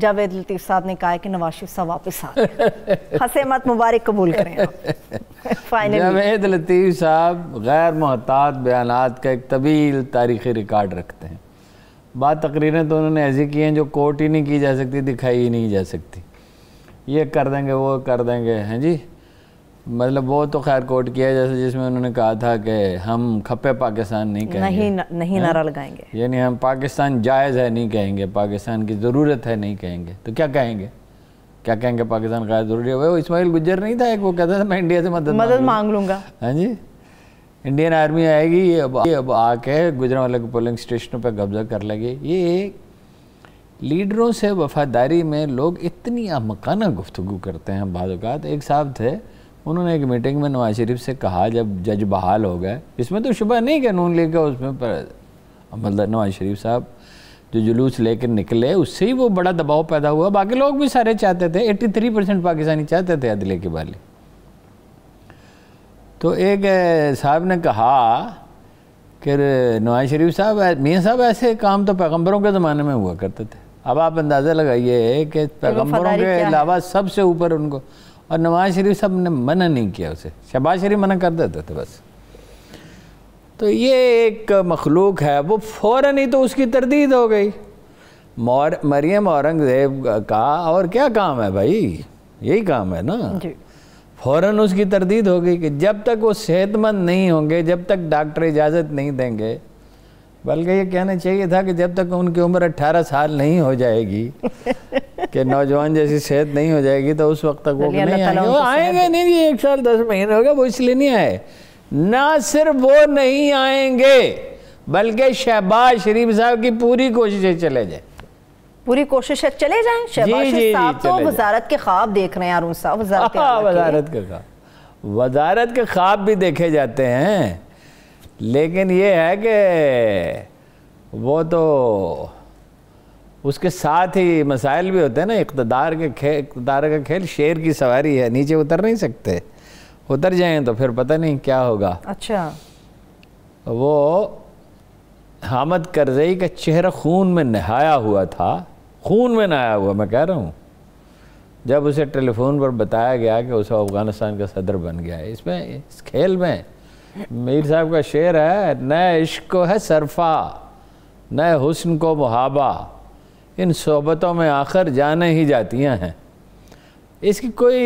जावेद लतीफ़ साहब ने कहा कि नवाज शरीफ साहब वापस आ हंसे मत मुबारक कबूल करें फाइनली जावेद लतीफ़ साहब गैर मोहतात बयान का एक तवील तारीखी रिकॉर्ड रखते हैं बात तकरीरें तो उन्होंने ऐसी की हैं जो कोर्ट ही नहीं की जा सकती दिखाई ही नहीं जा सकती ये कर देंगे वो कर देंगे हैं जी मतलब वो तो खैर कोर्ट किया है जैसे जिसमें उन्होंने कहा था कि हम खपे पाकिस्तान नहीं कहेंगे नहीं न, नहीं हाँ? नारा लगाएंगे यानी हम पाकिस्तान जायज़ है नहीं कहेंगे पाकिस्तान की ज़रूरत है नहीं कहेंगे तो क्या कहेंगे क्या कहेंगे पाकिस्तान का जरूरी है वो इस्माइल गुजर नहीं था एक वो कहता था मैं इंडिया से मदद मदद मांग लूँगा हाँ जी इंडियन आर्मी आएगी ये अब ये अब आके गुजरा वाले के पोलिंग स्टेशनों पर कब्जा कर लगे ये लीडरों से वफादारी में लोग इतनी अमकाना गुफ्तु करते हैं बाद एक साहब थे उन्होंने एक मीटिंग में नवाज शरीफ से कहा जब जज बहाल हो गए इसमें तो शुभ नहीं कि नून लीग का उसमें पर मतलब नवाज शरीफ साहब जो जुलूस लेकर निकले उससे ही वो बड़ा दबाव पैदा हुआ बाकी लोग भी सारे चाहते थे 83 परसेंट पाकिस्तानी चाहते थे अदले के बाली तो एक साहब ने कहा कि नवाज शरीफ साहब मियाँ साहब ऐसे काम तो पैगम्बरों के ज़माने में हुआ करते थे अब आप अंदाज़ा लगाइए कि पैगम्बरों के अलावा सबसे ऊपर उनको और नवाज शरीफ साहब ने मना नहीं किया उसे शहबाज शरीफ मना कर देते थे बस तो ये एक मखलूक है वो फ़ौर ही तो उसकी तरदीद हो गई मौर मरियम औरंगज़ेब का और क्या काम है भाई यही काम है ना फ़ौर उसकी तरदीद हो गई कि जब तक वो सेहतमंद नहीं होंगे जब तक डॉक्टर इजाज़त नहीं देंगे बल्कि ये कहना चाहिए था कि जब तक उनकी उम्र 18 साल नहीं हो जाएगी कि नौजवान जैसी सेहत नहीं हो जाएगी तो उस वक्त तक वो नहीं आएंगे वो आएंगे नहीं जी एक साल दस महीने हो गए वो इसलिए नहीं आए ना सिर्फ वो नहीं आएंगे बल्कि शहबाज शरीफ साहब की पूरी कोशिशें चले जाए पूरी कोशिश है चले जाए शहबाज साहब तो वजारत के ख्वाब देख रहे हैं अरुण साहब वजारत हाँ, वजारत के ख्वाब वजारत के ख्वाब भी देखे जाते हैं लेकिन ये है कि वो तो उसके साथ ही मसाइल भी होते हैं ना इकतदार के खेल इकतदार का खेल शेर की सवारी है नीचे उतर नहीं सकते उतर जाएं तो फिर पता नहीं क्या होगा अच्छा वो हामद करजई का चेहरा खून में नहाया हुआ था खून में नहाया हुआ मैं कह रहा हूँ जब उसे टेलीफोन पर बताया गया कि उसे अफ़गानिस्तान का सदर बन गया है इसमें इस खेल में मीर साहब का शेर है नए इश्क को है सरफा नए हुस्न को मुहाबा इन सोहबतों में आखिर जाने ही जातियाँ हैं इसकी कोई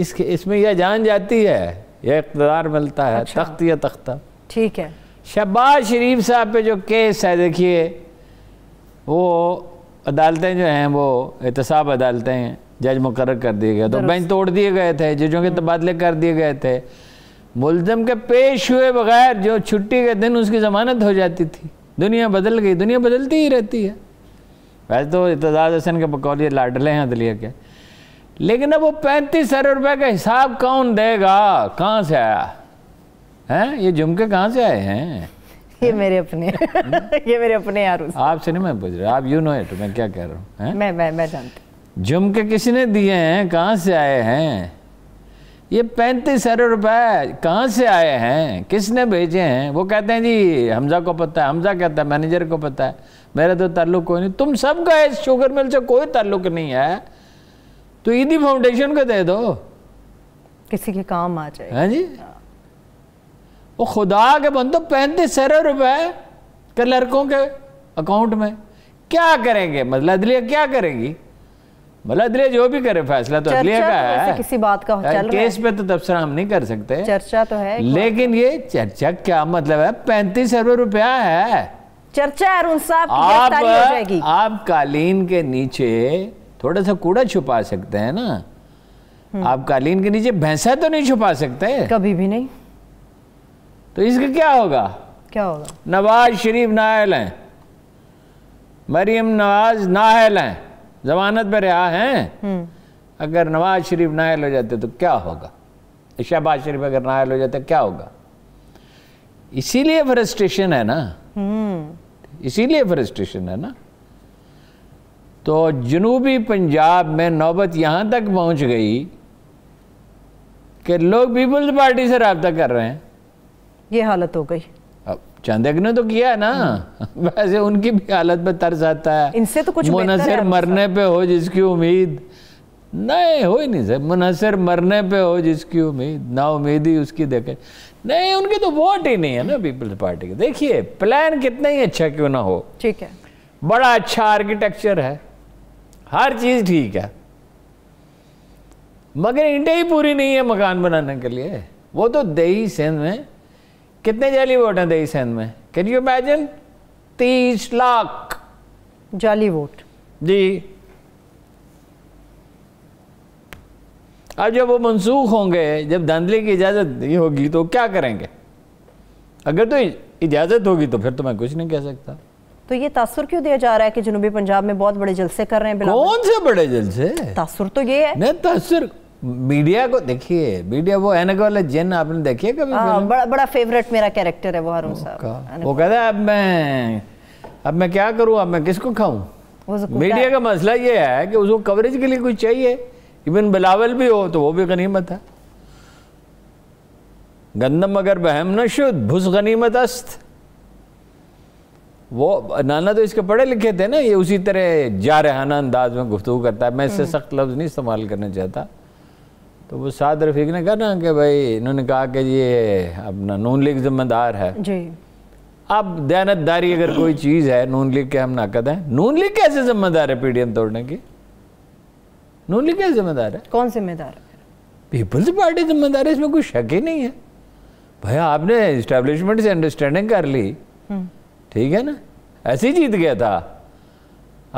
इस इसमें यह जान जाती है यह इकतदार मिलता है अच्छा। तख्त या तख्ता ठीक है शहबाज शरीफ साहब पे जो केस है देखिए वो अदालतें जो हैं वो एहतसाब अदालतें हैं जज मुकर कर दिए गए तो बेंच तोड़ दिए गए थे जजों के हम्म। तबादले कर दिए गए थे मुलजम के पेश हुए बगैर जो छुट्टी के दिन उसकी जमानत हो जाती थी दुनिया बदल गई दुनिया बदलती ही रहती है वैसे तो इतजाज़ हसन के बकौली लाडले हैं दलिया के लेकिन अब वो पैंतीस हजार रुपए का हिसाब कौन देगा कहाँ से आया हैं ये झुमके कहाँ से आए हैं ये मेरे अपने ये मेरे अपने यार आपसे नहीं मैं पूछ रहा आप यू नो इट मैं क्या कह रहा हूँ मैं मैं मैं जानती झुमके किसने दिए हैं कहाँ से आए हैं ये पैंतीस हजार रुपए कहाँ से आए हैं किसने भेजे हैं वो कहते हैं जी हमजा को पता है हमजा कहता है मैनेजर को पता है मेरा तो ताल्लुक कोई नहीं तुम सबका इस शुगर मिल से कोई ताल्लुक नहीं है तो ईदी फाउंडेशन को दे दो किसी के काम आ जाए हाँ जी वो खुदा के बंदो पैंतीस अरब रुपए लड़कों के अकाउंट में क्या करेंगे मतलब अदलिया क्या करेगी मतलब अदलिया जो भी करे फैसला तो अदलिया का तो है किसी बात का चल केस पे तो तबसरा हम नहीं कर सकते चर्चा तो है लेकिन तो ये चर्चा क्या मतलब है पैंतीस अरब रुपया है चर्चा अरुण साहब आप आप कालीन के नीचे थोड़ा सा कूड़ा छुपा सकते हैं ना हम्म। आप कालीन के नीचे भैंसा तो नहीं छुपा सकते कभी भी नहीं तो इसका क्या होगा क्या होगा नवाज शरीफ नाहल हैं मरियम नवाज नाहल हैं जमानत पर रहा हैं हम्म। अगर नवाज शरीफ नाहल हो जाते तो क्या होगा शहबाज शरीफ अगर नाहल हो जाते क्या होगा इसीलिए फ्रस्ट्रेशन है ना हम्म। इसीलिए फ्रस्ट्रेशन है ना तो जनूबी पंजाब में नौबत यहाँ तक पहुँच गई कि लोग पीपल्स पार्टी से रबता कर रहे हैं ये हालत हो गई अब चांदक ने तो किया है ना हम्म। वैसे उनकी भी हालत पर तरस आता है इनसे तो कुछ मुनसर मरने पे हो जिसकी उम्मीद नहीं हो ही नहीं सर मुनहसर मरने पे हो जिसकी उम्मीद ना उम्मीदी उसकी देखे नहीं उनके तो वोट ही नहीं है ना पीपल्स पार्टी के देखिए प्लान कितना ही अच्छा क्यों ना हो ठीक है बड़ा अच्छा आर्किटेक्चर है हर चीज ठीक है मगर इंटे ही पूरी नहीं है मकान बनाने के लिए वो तो दही सेंध में कितने जाली वोट हैं दही सेंध में कैन यू इमेजिन तीस लाख जाली वोट जी अब जब वो मनसूख होंगे जब धांधली की इजाज़त नहीं होगी तो क्या करेंगे अगर तो इजाज़त होगी तो फिर तो मैं कुछ नहीं कह सकता तो ये तासुर क्यों दिया जा रहा है कि जनूबी पंजाब में बहुत बड़े जलसे कर रहे हैं कौन से बड़े जलसे तासुर तो ये है नहीं तासुर मीडिया को देखिए मीडिया वो एनक वाला जिन आपने देखी है कभी आ, हाँ, बड़ा बड़ा फेवरेट मेरा कैरेक्टर है वो हारून साहब वो कहता है अब मैं अब मैं क्या करूँ अब मैं किसको खाऊं मीडिया का मसला ये है कि उसको कवरेज के लिए कुछ चाहिए इवन बिलावल भी हो तो वो भी गनीमत है गंदम अगर बहम न शुद्ध भुस गनीमत अस्त वो नाना तो इसके पढ़े लिखे थे ना ये उसी तरह जा रहाना अंदाज में गुफ्तु करता है मैं इससे हम्म। सख्त लफ्ज़ नहीं इस्तेमाल करना चाहता तो वो साद रफीक ने कहा ना कि भाई इन्होंने कहा कि ये अपना नून लीग जिम्मेदार है जी अब दयानतदारी अगर कोई चीज़ है नून लीग के हम नाकद हैं नून लीग कैसे जिम्मेदार है पीडीएम तोड़ने की नून क्या जिम्मेदार है कौन जिम्मेदार है पीपल्स पार्टी जिम्मेदार है इसमें कोई शक ही नहीं है भैया आपने इस्टेब्लिशमेंट से अंडरस्टैंडिंग कर ली हम्म। ठीक है ना ऐसे ही जीत गया था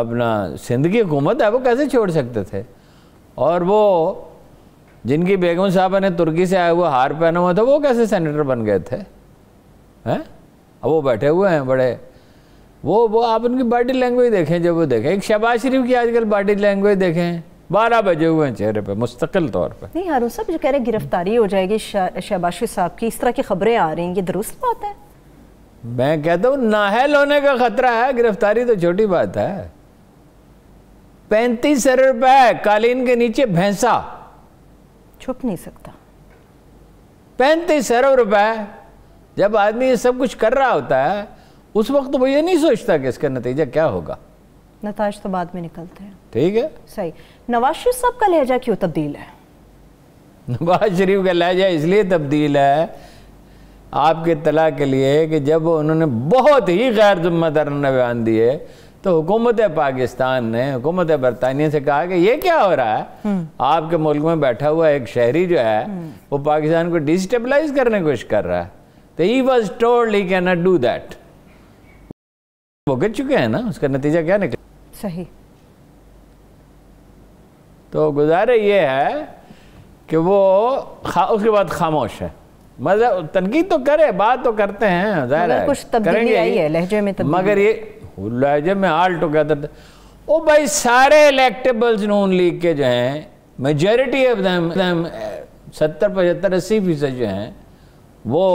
अपना सिंध की हुकूमत है वो कैसे छोड़ सकते थे और वो जिनकी बेगम साहब ने तुर्की से आया हुआ हार पहना हुआ था वो कैसे सेनेटर बन गए थे हैं अब वो बैठे हुए हैं बड़े वो वो आप उनकी बॉडी लैंग्वेज देखें जब वो देखें एक शहबाज शरीफ की आजकल बॉडी लैंग्वेज देखें बारह बजे हुए हैं चेहरे पे मुस्तकिल तौर पे नहीं हारू साहब जो कह रहे हैं गिरफ्तारी हो जाएगी शहबाशी साहब की इस तरह की खबरें आ रही हैं ये दुरुस्त बात है मैं कहता हूँ नाहल होने का खतरा है गिरफ्तारी तो छोटी बात है पैंतीस अरब रुपए कालीन के नीचे भैंसा छुप नहीं सकता पैंतीस अरब रुपए जब आदमी ये सब कुछ कर रहा होता है उस वक्त वो ये नहीं सोचता कि इसका नतीजा क्या होगा नताज तो बाद में निकलते हैं ठीक है सही नवाज शरीफ साहब का लहजा क्यों तब्दील है नवाज शरीफ का लहजा इसलिए तब्दील है आपके तला के लिए कि जब उन्होंने बहुत ही गैर जुम्मेदार बयान दिए तो हुकूमत पाकिस्तान ने हुकूमत बरतानिया से कहा कि ये क्या हो रहा है हम्म। आपके मुल्क में बैठा हुआ एक शहरी जो है हम्म। वो पाकिस्तान को डिस्टेबलाइज करने की कोशिश कर रहा है तो he was told he can not do that वो गिर चुके हैं ना उसका नतीजा क्या निकला सही तो गुजारे ये है कि वो खा, उसके बाद खामोश है मतलब तनकीद तो करे बात तो करते हैं जाहिर है कुछ तब्दीली आई है लहजे में मगर ये लहजे में आल टुगेदर तो ओ भाई सारे इलेक्टेबल्स नून लीग के जो हैं मेजोरिटी ऑफ देम देम सत्तर पचहत्तर अस्सी फीसद जो हैं वो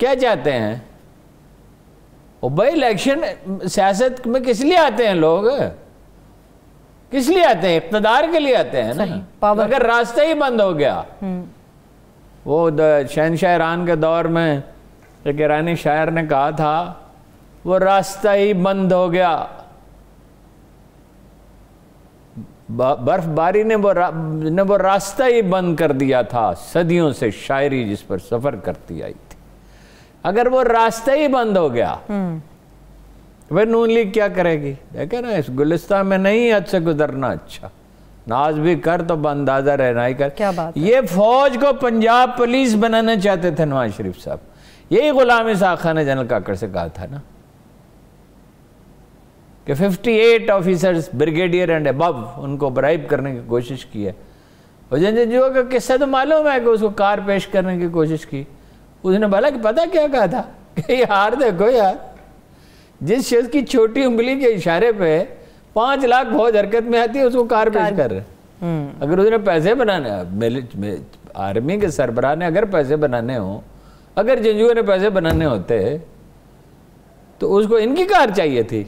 क्या चाहते हैं और भाई इलेक्शन सियासत में किस लिए आते हैं लोग किस लिए आते हैं इकतदार के लिए आते हैं ना अगर रास्ता ही बंद हो गया हम्म। वो शहनशाह ईरान के दौर में एक ईरानी शायर ने कहा था वो रास्ता ही बंद हो गया बर्फबारी ने वो ने वो रास्ता ही बंद कर दिया था सदियों से शायरी जिस पर सफ़र करती आई अगर वो रास्ता ही बंद हो गया वह हम्म। नून लीग क्या करेगी देखे ना इस गुलिस्तान में नहीं हद से गुजरना अच्छा नाज भी कर तो अंदाजा रहना ही कर क्या बात ये फौज को पंजाब पुलिस बनाना चाहते थे नवाज शरीफ साहब यही गुलाम इसाक खान जनरल काकड़ से कहा था ना कि 58 ऑफिसर्स ब्रिगेडियर एंड अब उनको ब्राइब करने की कोशिश की है और जो का किस्सा तो मालूम है कि उसको कार पेश करने की कोशिश की उसने बोला कि पता क्या कहा था कि यार देखो यार जिस शख्स की छोटी उंगली के इशारे पे पांच लाख बहुत हरकत में आती है उसको कार पेश कर रहे हम्म। अगर उसने पैसे बनाने आर्मी के सरबराह ने अगर पैसे बनाने हो अगर जंजुए ने पैसे बनाने होते तो उसको इनकी कार चाहिए थी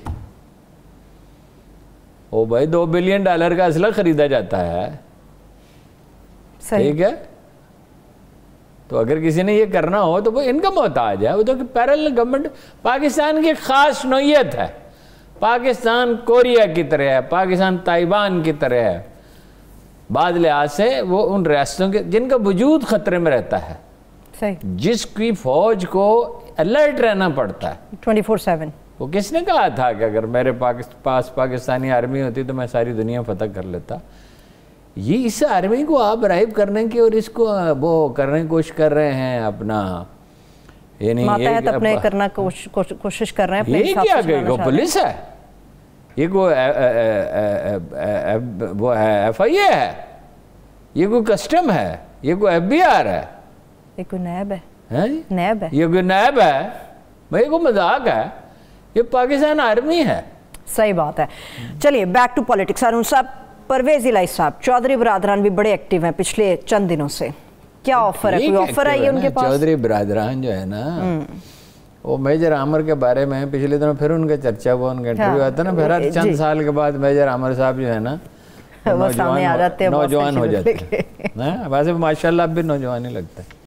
ओ भाई दो बिलियन डॉलर का असला खरीदा जाता है ठीक है तो अगर किसी ने ये करना हो तो वो इनका मोहताज है वो तो पैरल गवर्नमेंट पाकिस्तान की ख़ास नोयत है पाकिस्तान कोरिया की तरह है पाकिस्तान ताइवान की तरह है बाद लिहाज से वो उन रियासतों के जिनका वजूद ख़तरे में रहता है जिसकी फौज को अलर्ट रहना पड़ता है ट्वेंटी फोर सेवन वो किसने कहा था कि अगर मेरे पास पाकिस्तानी आर्मी होती तो मैं सारी दुनिया फतह कर लेता ये इस आर्मी को आप राइब करने की और इसको वो करने की कोशिश कर रहे हैं अपना यानी नहीं तो अपने करना कोशिश कर रहे हैं ये क्या गई वो पुलिस है ये को वो है एफ आई ए है ये को कस्टम है ये को एफ बी आर है ये को नैब है, है? नैब है ये को नैब है भाई को मजाक है ये पाकिस्तान आर्मी है सही बात है चलिए बैक टू पॉलिटिक्स अरुण साहब परवेज इलाई साहब चौधरी बरादरान भी बड़े एक्टिव हैं पिछले चंद दिनों से क्या ऑफर है कोई ऑफर आई है उनके पास चौधरी बरादरान जो है ना वो मेजर आमर के बारे में पिछले दिनों फिर उनका चर्चा हुआ उनका इंटरव्यू हाँ। आता ना फिर चंद साल के बाद मेजर आमर साहब जो है ना नौजवान नौजवान हो जाते हैं हाँ, वैसे माशाल्लाह अब भी नौजवान ही लगता है